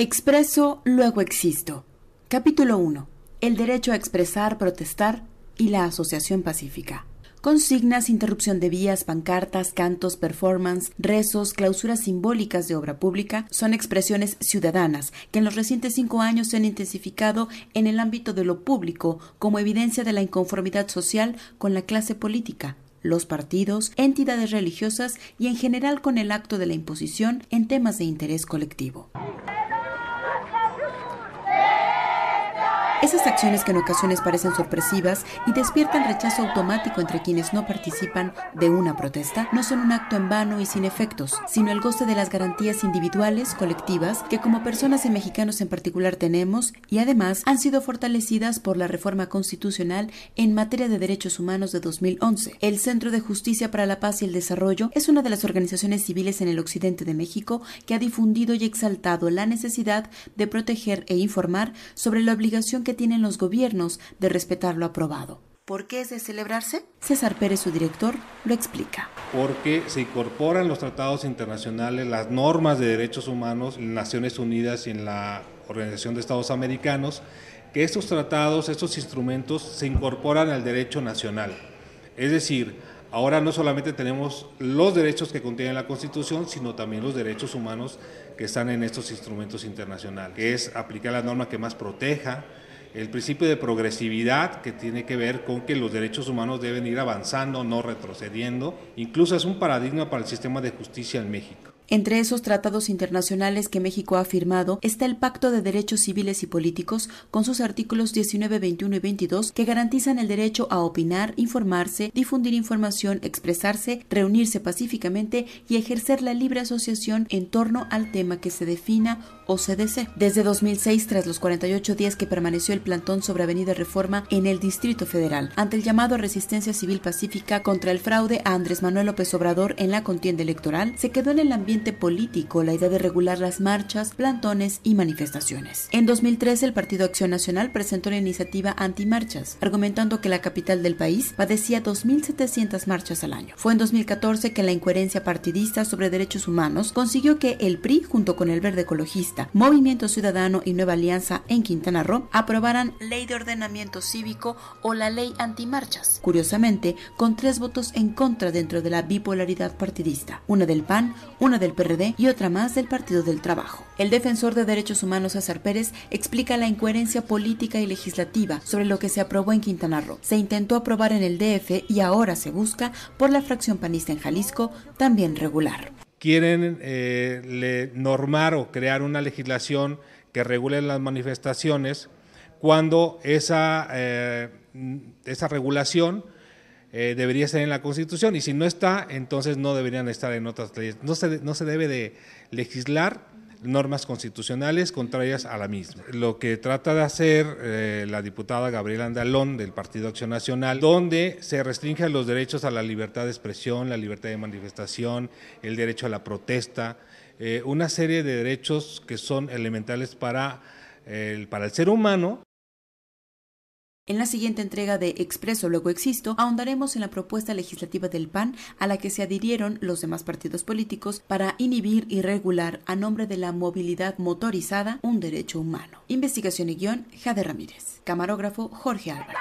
Expreso, luego existo. Capítulo 1. El derecho a expresar, protestar y la asociación pacífica. Consignas, interrupción de vías, pancartas, cantos, performance, rezos, clausuras simbólicas de obra pública son expresiones ciudadanas que en los recientes cinco años se han intensificado en el ámbito de lo público como evidencia de la inconformidad social con la clase política, los partidos, entidades religiosas y en general con el acto de la imposición en temas de interés colectivo. Esas acciones que en ocasiones parecen sorpresivas y despiertan rechazo automático entre quienes no participan de una protesta no son un acto en vano y sin efectos, sino el goce de las garantías individuales, colectivas, que como personas y mexicanos en particular tenemos y además han sido fortalecidas por la reforma constitucional en materia de derechos humanos de 2011. El Centro de Justicia para la Paz y el Desarrollo es una de las organizaciones civiles en el occidente de México que ha difundido y exaltado la necesidad de proteger e informar sobre la obligación que tienen los gobiernos de respetar lo aprobado. ¿Por qué es de celebrarse? César Pérez, su director, lo explica. Porque se incorporan los tratados internacionales, las normas de derechos humanos en Naciones Unidas y en la Organización de Estados Americanos, que estos tratados, estos instrumentos se incorporan al derecho nacional. Es decir, ahora no solamente tenemos los derechos que contiene la Constitución, sino también los derechos humanos que están en estos instrumentos internacionales, que es aplicar la norma que más proteja, el principio de progresividad que tiene que ver con que los derechos humanos deben ir avanzando, no retrocediendo. Incluso es un paradigma para el sistema de justicia en México. Entre esos tratados internacionales que México ha firmado está el Pacto de Derechos Civiles y Políticos, con sus artículos 19, 21 y 22, que garantizan el derecho a opinar, informarse, difundir información, expresarse, reunirse pacíficamente y ejercer la libre asociación en torno al tema que se defina o se desee. Desde 2006, tras los 48 días que permaneció el plantón sobre Avenida Reforma en el Distrito Federal, ante el llamado a resistencia civil pacífica contra el fraude a Andrés Manuel López Obrador en la contienda electoral, se quedó en el ambiente político la idea de regular las marchas, plantones y manifestaciones. En 2013, el Partido Acción Nacional presentó la iniciativa Antimarchas, argumentando que la capital del país padecía 2.700 marchas al año. Fue en 2014 que la incoherencia partidista sobre derechos humanos consiguió que el PRI, junto con el Verde Ecologista, Movimiento Ciudadano y Nueva Alianza en Quintana Roo, aprobaran Ley de Ordenamiento Cívico o la Ley Antimarchas. Curiosamente, con tres votos en contra dentro de la bipolaridad partidista, una del PAN, una del PRD y otra más del Partido del Trabajo. El defensor de derechos humanos César Pérez explica la incoherencia política y legislativa sobre lo que se aprobó en Quintana Roo. Se intentó aprobar en el DF y ahora se busca por la fracción panista en Jalisco también regular. Quieren eh, normar o crear una legislación que regule las manifestaciones cuando esa, eh, esa regulación eh, debería ser en la Constitución y si no está, entonces no deberían estar en otras leyes. No se, debe de legislar normas constitucionales contrarias a la misma. Lo que trata de hacer eh, la diputada Gabriela Andalón del Partido Acción Nacional, donde se restringen los derechos a la libertad de expresión, la libertad de manifestación, el derecho a la protesta, eh, una serie de derechos que son elementales para para el ser humano. En la siguiente entrega de Expreso Luego Existo, ahondaremos en la propuesta legislativa del PAN a la que se adhirieron los demás partidos políticos para inhibir y regular a nombre de la movilidad motorizada un derecho humano. Investigación y guión, Jade Ramírez. Camarógrafo, Jorge Álvarez.